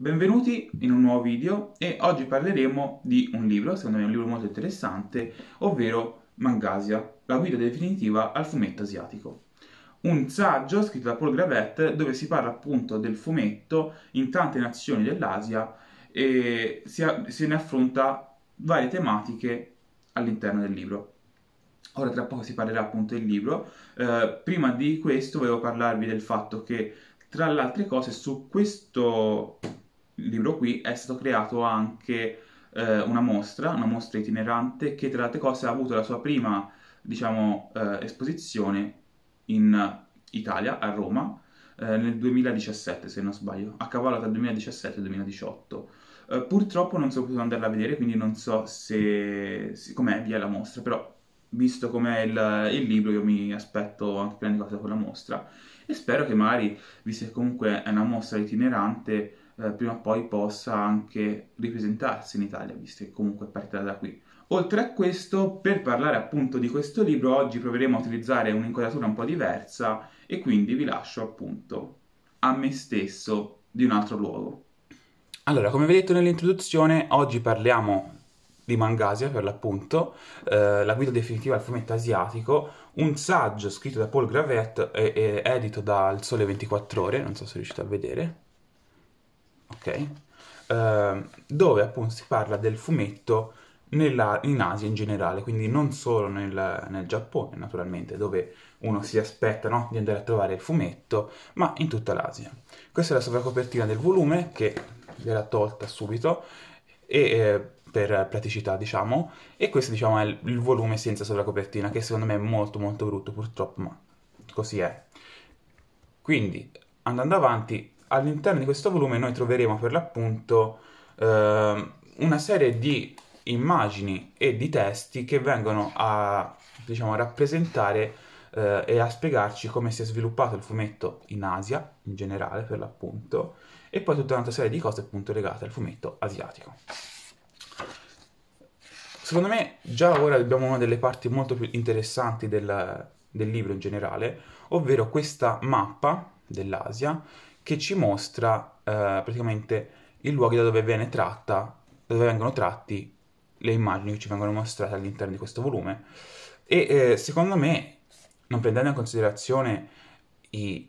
Benvenuti in un nuovo video e oggi parleremo di un libro, secondo me un libro molto interessante, ovvero Mangasia, la guida definitiva al fumetto asiatico. Un saggio scritto da Paul Gravett dove si parla appunto del fumetto in tante nazioni dell'Asia e se ne affronta varie tematiche all'interno del libro. Ora tra poco si parlerà appunto del libro. Eh, prima di questo volevo parlarvi del fatto che tra le altre cose su questo libro qui è stato creato anche eh, una mostra, una mostra itinerante che tra le altre cose ha avuto la sua prima, diciamo, eh, esposizione in Italia, a Roma, eh, nel 2017 se non sbaglio, a cavallo tra 2017 e 2018. Uh, eh, purtroppo non sono potuto andarla a vedere, quindi non so se, se com'è via la mostra, però visto com'è il, il, libro io mi aspetto anche grandi cose con la mostra e spero che magari, visto che comunque è una mostra itinerante, eh, prima o poi possa anche ripresentarsi in Italia, visto che comunque partirà da qui. Oltre a questo, per parlare appunto di questo libro, oggi proveremo a utilizzare un'inquadratura un po' diversa e quindi vi lascio appunto a me stesso di un altro luogo. Allora, come vi ho detto nell'introduzione, oggi parliamo di Mangasia per l'appunto, eh, la guida definitiva al fumetto asiatico, un saggio scritto da Paul Gravett e, e edito dal Sole 24 Ore, non so se riuscite a vedere, ok? Uh, dove appunto si parla del fumetto nella, in Asia in generale, quindi non solo nel, nel, Giappone naturalmente, dove uno si aspetta no, di andare a trovare il fumetto, ma in tutta l'Asia. Questa è la sovracopertina del volume che verrà tolta subito e, eh, per praticità diciamo, e questo diciamo è il, il volume senza sovracopertina che secondo me è molto molto brutto purtroppo, ma così è. Quindi andando avanti all'interno di questo volume noi troveremo per l'appunto eh, una serie di immagini e di testi che vengono a diciamo, rappresentare eh, e a spiegarci come si è sviluppato il fumetto in Asia in generale per l'appunto e poi tutta un'altra serie di cose appunto legate al fumetto asiatico. Secondo me già ora abbiamo una delle parti molto più interessanti del, del libro in generale, ovvero questa mappa dell'Asia che ci mostra eh, praticamente i luoghi da dove, viene tratta, da dove vengono tratti le immagini che ci vengono mostrate all'interno di questo volume. E eh, secondo me, non prendendo in considerazione i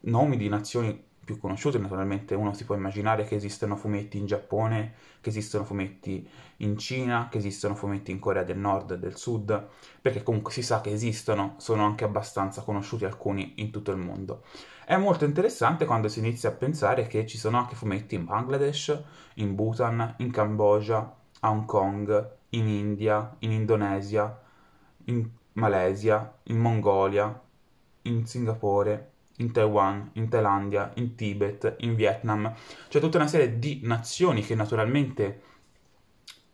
nomi di nazioni più conosciute, naturalmente uno si può immaginare che esistano fumetti in Giappone, che esistono fumetti in Cina, che esistono fumetti in Corea del Nord e del Sud, perché comunque si sa che esistono, sono anche abbastanza conosciuti alcuni in tutto il mondo. È molto interessante quando si inizia a pensare che ci sono anche fumetti in Bangladesh, in Bhutan, in Cambogia, a Hong Kong, in India, in Indonesia, in Malesia, in Mongolia, in Singapore in Taiwan, in Thailandia, in Tibet, in Vietnam. C'è cioè, tutta una serie di nazioni che naturalmente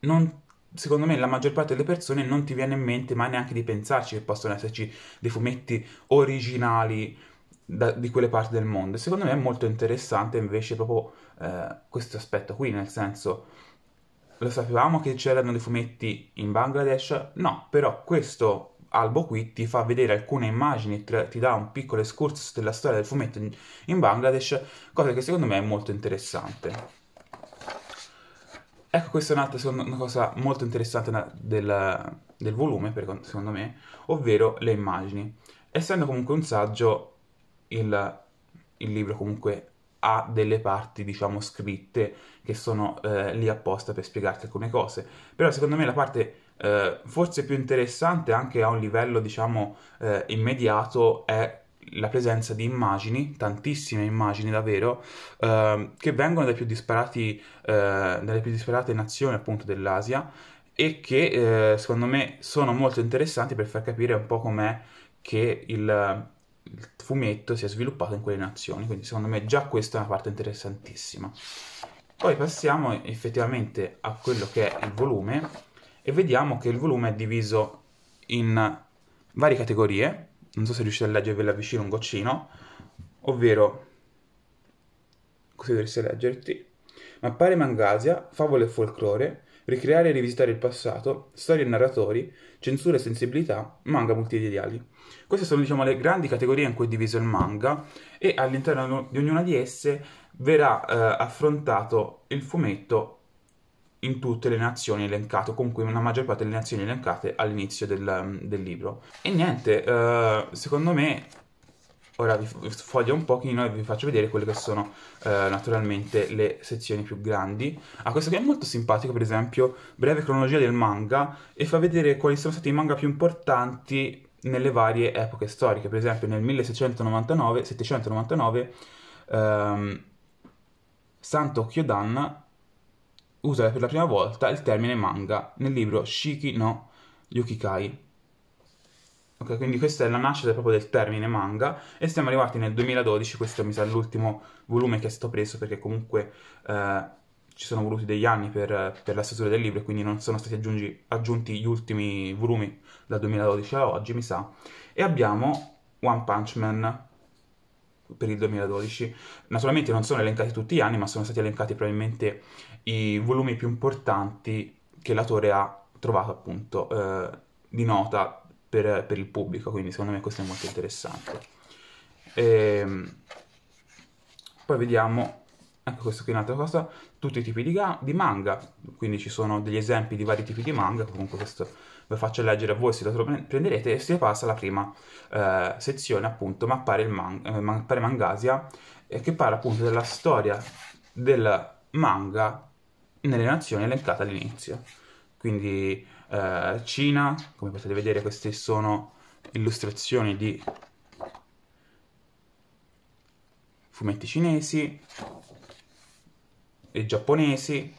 non secondo me la maggior parte delle persone non ti viene in mente mai neanche di pensarci che possono esserci dei fumetti originali da, di quelle parti del mondo. Secondo me è molto interessante invece proprio eh, questo aspetto qui, nel senso lo sapevamo che c'erano dei fumetti in Bangladesh? No, però questo albo qui ti fa vedere alcune immagini, ti dà un piccolo escursus della storia del fumetto in Bangladesh, cosa che secondo me è molto interessante. Ecco, questa è un'altra una cosa molto interessante del, del volume, per, secondo me, ovvero le immagini. Essendo comunque un saggio, il, il libro comunque ha delle parti, diciamo, scritte che sono eh, lì apposta per spiegarti alcune cose. Però secondo me la parte eh, forse più interessante anche a un livello diciamo eh, immediato è la presenza di immagini, tantissime immagini davvero, eh, che vengono dai più disparati, eh, dalle più disparate nazioni appunto dell'Asia e che eh, secondo me sono molto interessanti per far capire un po' com'è che il, il fumetto si è sviluppato in quelle nazioni, quindi secondo me già questa è una parte interessantissima. Poi passiamo effettivamente a quello che è il volume e vediamo che il volume è diviso in varie categorie, non so se riuscite a leggere, vicino un goccino, ovvero, così dovreste leggerti, mappare Mangasia, favole e folklore, ricreare e rivisitare il passato, storie e narratori, censura e sensibilità, manga multimediali. Queste sono diciamo, le grandi categorie in cui è diviso il manga e all'interno di ognuna di esse verrà eh, affrontato il fumetto in tutte le nazioni elencate, comunque nella maggior parte delle nazioni elencate all'inizio del, del libro. E niente, eh, secondo me, ora vi sfoglio un pochino e vi faccio vedere quelle che sono eh, naturalmente le sezioni più grandi. Ah, questo qui è molto simpatico, per esempio, breve cronologia del manga, e fa vedere quali sono stati i manga più importanti nelle varie epoche storiche. Per esempio nel 1699, 799, ehm, Santo Kyodan usa per la prima volta il termine manga nel libro Shiki no Yukikai. Ok, quindi questa è la nascita proprio del termine manga e siamo arrivati nel 2012, questo mi sa l'ultimo volume che è stato preso perché comunque eh, ci sono voluti degli anni per, per la stesura del libro e quindi non sono stati aggiungi, aggiunti gli ultimi volumi dal 2012 a oggi, mi sa. E abbiamo One Punch Man, per il 2012. Naturalmente non sono elencati tutti gli anni, ma sono stati elencati probabilmente i volumi più importanti che l'autore ha trovato appunto eh, di nota per, per, il pubblico, quindi secondo me questo è molto interessante. E, ehm, poi vediamo Ecco questo qui è un'altra cosa, tutti i tipi di, di, manga, quindi ci sono degli esempi di vari tipi di manga, comunque questo ve lo faccio leggere a voi se lo prenderete e si passa alla prima eh, sezione appunto Mappare, il man- eh, Mappare Mangasia eh, che parla appunto della storia del manga nelle nazioni elencate all'inizio, quindi eh, Cina, come potete vedere queste sono illustrazioni di fumetti cinesi, e giapponesi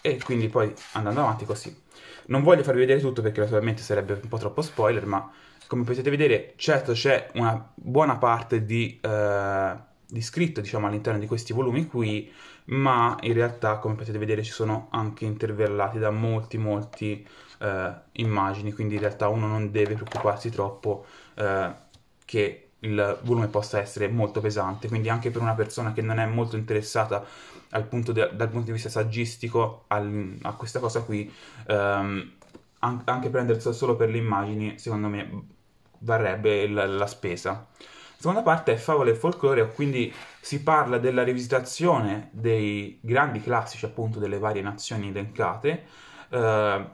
e quindi poi andando avanti così. Non voglio farvi vedere tutto perché naturalmente sarebbe un po' troppo spoiler, ma come potete vedere certo c'è una buona parte di, eh, di scritto diciamo, all'interno di questi volumi qui, ma in realtà come potete vedere ci sono anche intervellati da molti molti eh, immagini, quindi in realtà uno non deve preoccuparsi troppo eh, che il volume possa essere molto pesante, quindi anche per una persona che non è molto interessata punto de- dal punto di vista saggistico al- a questa cosa qui, ehm, an- anche prendersi solo per le immagini, secondo me varrebbe il- la spesa. seconda parte è favole e folklore, quindi si parla della rivisitazione dei grandi classici appunto delle varie nazioni elencate, eh,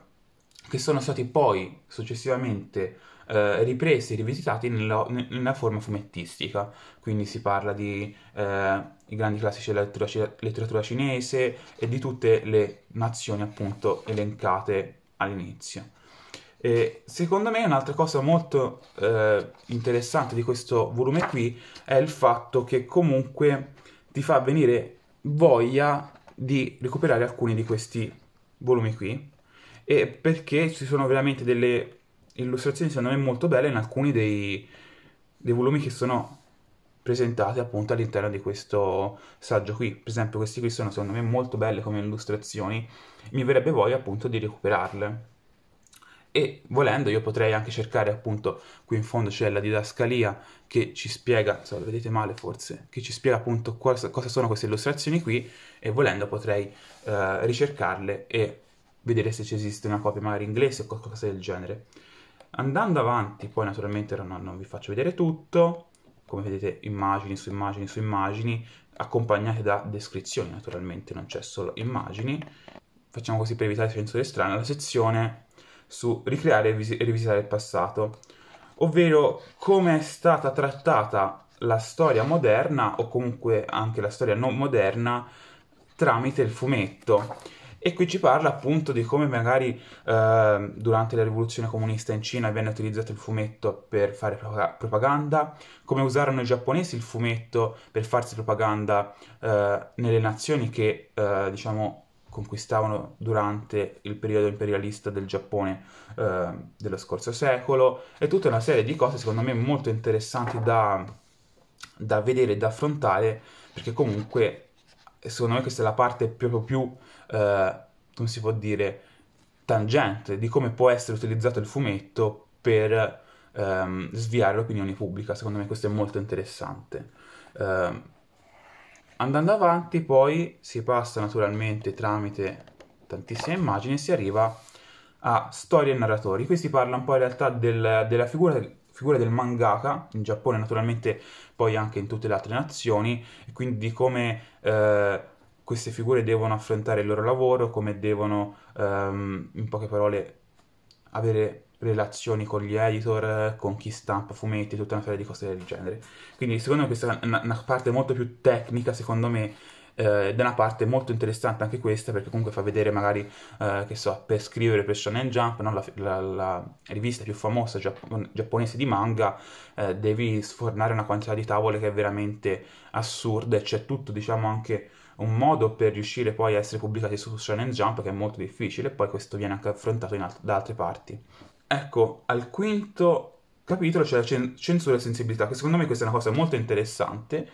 che sono stati poi successivamente eh, ripresi, rivisitati nella, nella, forma fumettistica. Quindi si parla di eh, i grandi classici della letteratura, letteratura cinese e di tutte le nazioni appunto elencate all'inizio. E secondo me un'altra cosa molto eh, interessante di questo volume qui è il fatto che comunque ti fa venire voglia di recuperare alcuni di questi volumi qui e perché ci sono veramente delle illustrazioni secondo me molto belle in alcuni dei, dei volumi che sono presentati appunto all'interno di questo saggio qui. Per esempio questi qui sono secondo me molto belle come illustrazioni, mi verrebbe voglia appunto di recuperarle. E volendo io potrei anche cercare appunto, qui in fondo c'è la didascalia che ci spiega, se lo vedete male forse, che ci spiega appunto cosa, cosa sono queste illustrazioni qui e volendo potrei eh, ricercarle e vedere se ci esiste una copia magari inglese o qualcosa del genere. Andando avanti, poi naturalmente non, non vi faccio vedere tutto, come vedete immagini su immagini su immagini, accompagnate da descrizioni naturalmente, non c'è solo immagini. Facciamo così per evitare il censure strane la sezione su ricreare e rivisitare il passato, ovvero come è stata trattata la storia moderna o comunque anche la storia non moderna tramite il fumetto e qui ci parla appunto di come magari eh, durante la rivoluzione comunista in Cina venne utilizzato il fumetto per fare propaganda, come usarono i giapponesi il fumetto per farsi propaganda eh, nelle nazioni che eh, diciamo conquistavano durante il periodo imperialista del Giappone ehm, dello scorso secolo e tutta una serie di cose secondo me molto interessanti da, da vedere e da affrontare perché comunque secondo me questa è la parte proprio più eh, come si può dire, tangente di come può essere utilizzato il fumetto per ehm, sviare l'opinione pubblica. Secondo me questo è molto interessante. Eh, andando avanti poi si passa naturalmente tramite tantissime immagini e si arriva a storie e narratori. Qui si parla un po' in realtà del, della figura, figura del mangaka, in Giappone naturalmente poi anche in tutte le altre nazioni, e quindi di come... Eh, queste figure devono affrontare il loro lavoro, come devono, ehm, in poche parole, avere relazioni con gli editor, con chi stampa fumetti, tutta una serie di cose del genere. Quindi secondo me questa è una, una parte molto più tecnica, secondo me, eh, da una parte molto interessante anche questa, perché comunque fa vedere magari, eh, che so, per scrivere per Shonen Jump, no? la, la, la, rivista più famosa giapp- giapponese di manga, eh, devi sfornare una quantità di tavole che è veramente assurda e c'è tutto, diciamo, anche un modo per riuscire poi a essere pubblicati su Shonen Jump che è molto difficile poi questo viene anche affrontato alt- da altre parti. Ecco, al quinto capitolo c'è la cen- censura e sensibilità, che secondo me questa è una cosa molto interessante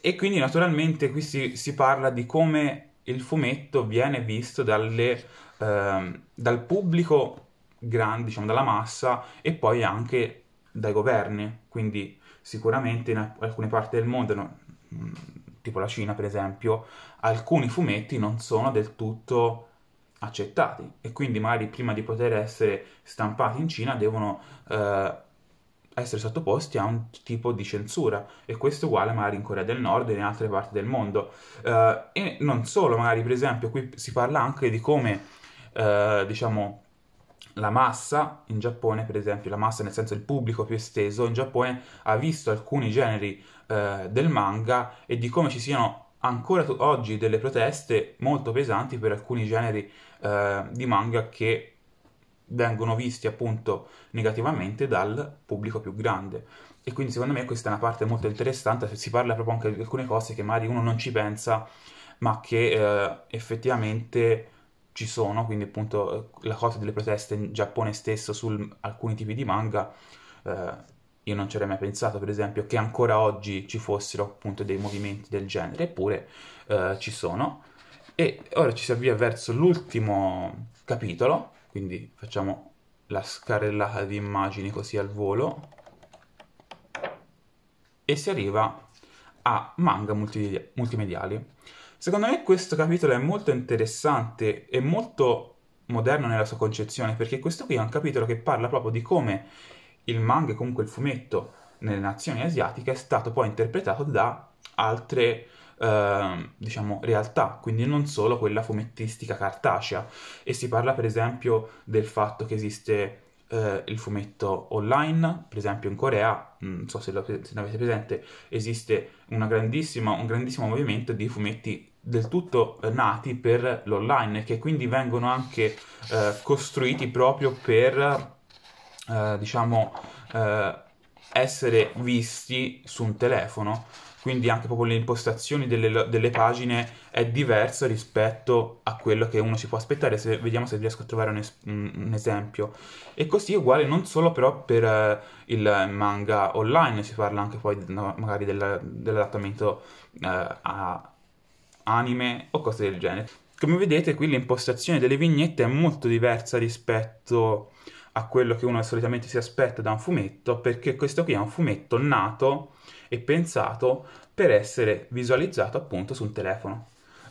e quindi naturalmente qui si, si parla di come il fumetto viene visto dalle, eh, dal pubblico grande, diciamo dalla massa e poi anche dai governi, quindi sicuramente in alcune parti del mondo no, tipo la Cina per esempio, alcuni fumetti non sono del tutto accettati e quindi magari prima di poter essere stampati in Cina devono eh, essere sottoposti a un tipo di censura e questo è uguale magari in Corea del Nord e in altre parti del mondo eh, e non solo magari per esempio qui si parla anche di come eh, diciamo la massa in Giappone, per esempio, la massa nel senso il pubblico più esteso in Giappone ha visto alcuni generi eh, del manga e di come ci siano ancora to- oggi delle proteste molto pesanti per alcuni generi eh, di manga che vengono visti appunto negativamente dal pubblico più grande. E quindi secondo me questa è una parte molto interessante, si parla proprio anche di alcune cose che magari uno non ci pensa, ma che eh, effettivamente ci sono, quindi appunto eh, la cosa delle proteste in Giappone stesso su alcuni tipi di manga, eh, io non ci avrei mai pensato per esempio che ancora oggi ci fossero appunto dei movimenti del genere, eppure eh, ci sono. E ora ci si avvia verso l'ultimo capitolo, quindi facciamo la scarrellata di immagini così al volo, e si arriva a manga multimediali. Secondo me questo capitolo è molto interessante e molto moderno nella sua concezione, perché questo qui è un capitolo che parla proprio di come il manga comunque il fumetto nelle nazioni asiatiche è stato poi interpretato da altre eh, diciamo realtà, quindi non solo quella fumettistica cartacea e si parla per esempio del fatto che esiste eh, il fumetto online, per esempio in Corea, non so se, lo, se ne avete presente, esiste grandissima, un grandissimo movimento di fumetti del tutto eh, nati per l'online e che quindi vengono anche eh, costruiti proprio per, eh, diciamo, eh, essere visti su un telefono. Quindi anche proprio le impostazioni delle, delle pagine è diversa rispetto a quello che uno si può aspettare. Se, vediamo se riesco a trovare un, es- un, esempio. E così è uguale non solo però per eh, il manga online, si parla anche poi no, magari della, dell'adattamento eh, a anime o cose del genere. Come vedete qui l'impostazione delle vignette è molto diversa rispetto a quello che uno solitamente si aspetta da un fumetto, perché questo qui è un fumetto nato e pensato per essere visualizzato appunto su un telefono.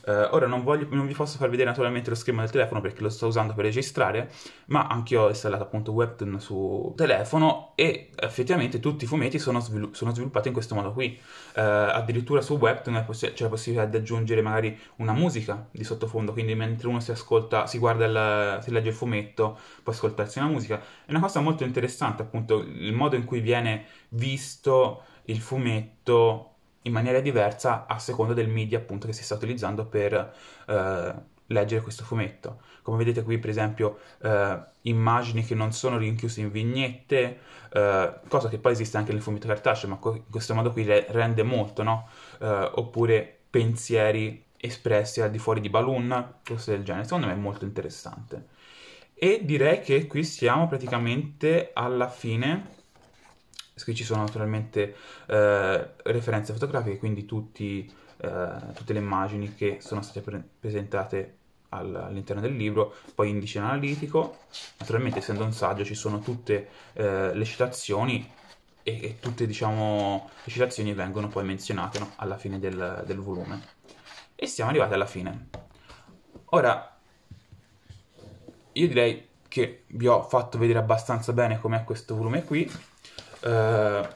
Uh, ora non, voglio, non, vi posso far vedere naturalmente lo schermo del telefono perché lo sto usando per registrare, ma anche io ho installato appunto Webtoon su telefono e effettivamente tutti i fumetti sono, svilu- sono sviluppati in questo modo qui. Uh, addirittura su Webtoon poss- c'è la possibilità di aggiungere magari una musica di sottofondo, quindi mentre uno si ascolta, si guarda, il, si legge il fumetto, può ascoltarsi una musica. È una cosa molto interessante appunto il modo in cui viene visto il fumetto in maniera diversa a seconda del media appunto che si sta utilizzando per eh, leggere questo fumetto. Come vedete qui per esempio eh, immagini che non sono rinchiuse in vignette, eh, cosa che poi esiste anche nel fumetto cartaceo, ma co- in questo modo qui re- rende molto, no? Eh, oppure pensieri espressi al di fuori di Balloon, cose del genere. Secondo me è molto interessante. E direi che qui siamo praticamente alla fine qui ci sono naturalmente eh, referenze fotografiche, quindi tutti, eh, tutte le immagini che sono state pre- presentate al, all'interno del libro, poi indice analitico, naturalmente essendo un saggio ci sono tutte eh, le citazioni e, e tutte diciamo, le citazioni vengono poi menzionate no? alla fine del, del volume. E siamo arrivati alla fine. Ora, io direi che vi ho fatto vedere abbastanza bene com'è questo volume qui eh,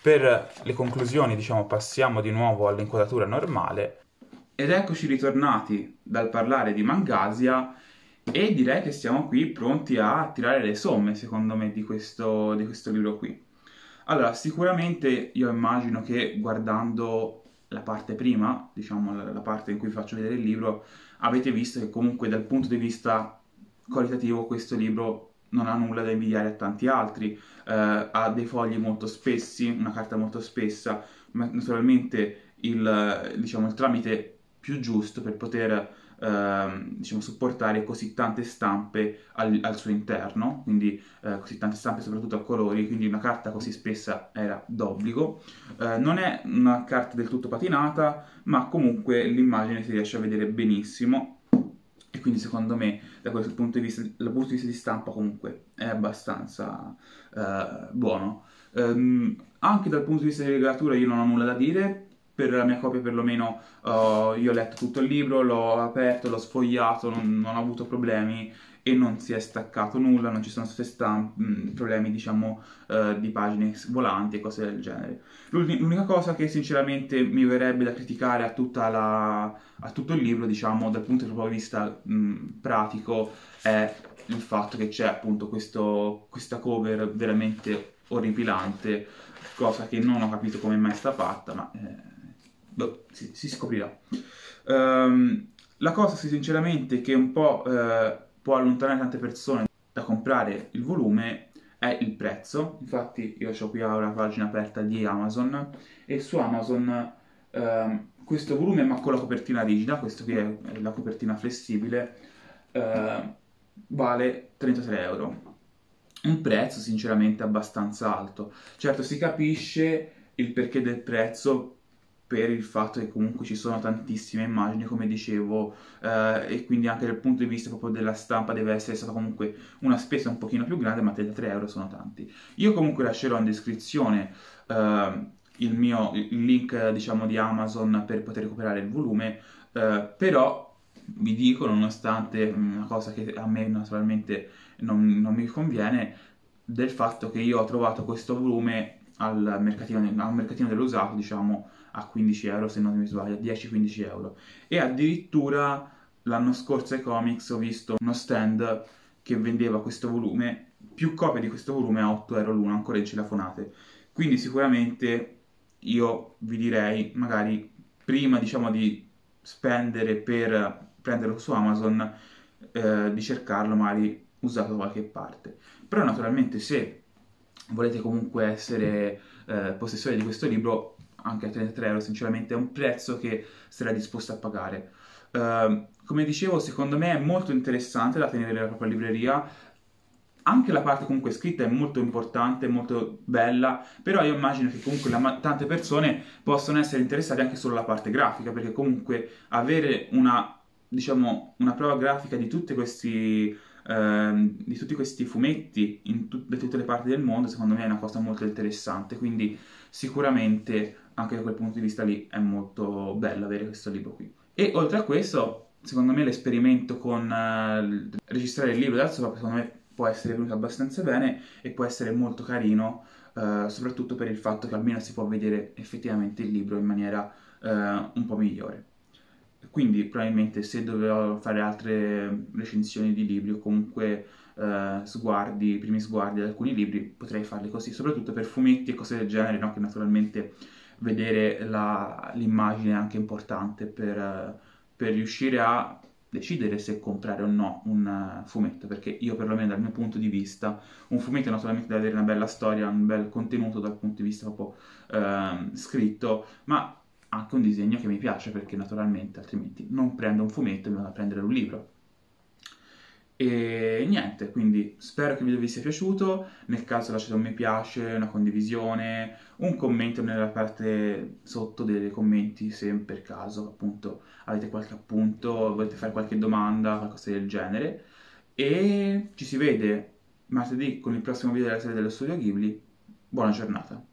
per le conclusioni, diciamo, passiamo di nuovo all'inquadratura normale. Ed eccoci ritornati dal parlare di Mangasia e direi che siamo qui pronti a tirare le somme, secondo me, di questo, di questo libro qui. Allora, sicuramente io immagino che guardando la parte prima, diciamo la, la parte in cui faccio vedere il libro, avete visto che comunque dal punto di vista qualitativo questo libro non ha nulla da invidiare a tanti altri, eh, ha dei fogli molto spessi, una carta molto spessa, ma naturalmente il, diciamo, il tramite più giusto per poter Ehm, diciamo, supportare così tante stampe al, al suo interno, quindi eh, così tante stampe soprattutto a colori, quindi una carta così spessa era d'obbligo. Eh, non è una carta del tutto patinata, ma comunque l'immagine si riesce a vedere benissimo quindi secondo me da questo punto di vista, dal punto di vista di stampa comunque è abbastanza eh, buono. Um, anche dal punto di vista di legatura io non ho nulla da dire, per la mia copia perlomeno uh, io ho letto tutto il libro, l'ho aperto, l'ho sfogliato, non, non ho avuto problemi e non si è staccato nulla, non ci sono stati mm, problemi diciamo eh, di pagine volanti e cose del genere. L'unica cosa che sinceramente mi verrebbe da criticare a, la, a tutto il libro, diciamo dal punto di vista mh, mm, pratico, è il fatto che c'è appunto questo, questa cover veramente orripilante, cosa che non ho capito come mai sta fatta, ma eh, boh, si, si, scoprirà. Um, la cosa sinceramente che un po' eh, può allontanare tante persone da comprare il volume è il prezzo. Infatti io ho qui una pagina aperta di Amazon e su Amazon ehm, questo volume ma con la copertina rigida, questo qui è la copertina flessibile, eh, vale 33 euro. Un prezzo sinceramente abbastanza alto. Certo si capisce il perché del prezzo per il fatto che comunque ci sono tantissime immagini, come dicevo, eh, e quindi anche dal punto di vista proprio della stampa deve essere stata comunque una spesa un pochino più grande, ma 33 euro sono tanti. Io comunque lascerò in descrizione eh, il mio il link, diciamo, di Amazon per poter recuperare il volume, eh, però vi dico, nonostante mm, una cosa che a me naturalmente non, non mi conviene, del fatto che io ho trovato questo volume al mercatino, al mercatino dell'usato, diciamo, a 15 euro se non mi sbaglio, 10-15 euro. E addirittura l'anno scorso ai comics ho visto uno stand che vendeva questo volume, più copie di questo volume a 8 euro l'uno, ancora in cilafonate. Quindi sicuramente io vi direi, magari prima diciamo di spendere per prenderlo su Amazon, eh, di cercarlo magari usato da qualche parte. Però naturalmente se volete comunque essere eh, possessori di questo libro, anche a 33 euro sinceramente è un prezzo che sarei disposto a pagare. Uh, come dicevo, secondo me è molto interessante da tenere nella propria libreria. Anche la parte comunque scritta è molto importante, molto bella, però io immagino che comunque la, tante persone possono essere interessate anche solo alla parte grafica, perché comunque avere una, diciamo, una prova grafica di tutti questi ehm, di tutti questi fumetti in tut- da tutte le parti del mondo, secondo me è una cosa molto interessante, quindi sicuramente anche da quel punto di vista lì è molto bello avere questo libro qui. E oltre a questo, secondo me l'esperimento con uh, registrare il libro dal sopra, secondo me può essere venuto abbastanza bene e può essere molto carino, uh, soprattutto per il fatto che almeno si può vedere effettivamente il libro in maniera uh, un po' migliore. Quindi probabilmente se dovrò fare altre recensioni di libri o comunque Uh, sguardi, primi sguardi ad alcuni libri, potrei farli così, soprattutto per fumetti e cose del genere, no? che naturalmente vedere la, l'immagine è anche importante per, per, riuscire a decidere se comprare o no un eh, fumetto, perché io perlomeno dal mio punto di vista un fumetto naturalmente deve avere una bella storia, un bel contenuto dal punto di vista proprio eh, scritto, ma anche un disegno che mi piace perché naturalmente altrimenti non prendo un fumetto, e mi vado a prendere un libro e niente, quindi spero che il video vi sia piaciuto, nel caso lasciate un mi piace, una condivisione, un commento nella parte sotto dei commenti se per caso appunto avete qualche appunto, volete fare qualche domanda, qualcosa del genere. E ci si vede martedì con il prossimo video della serie dello studio Ghibli. Buona giornata.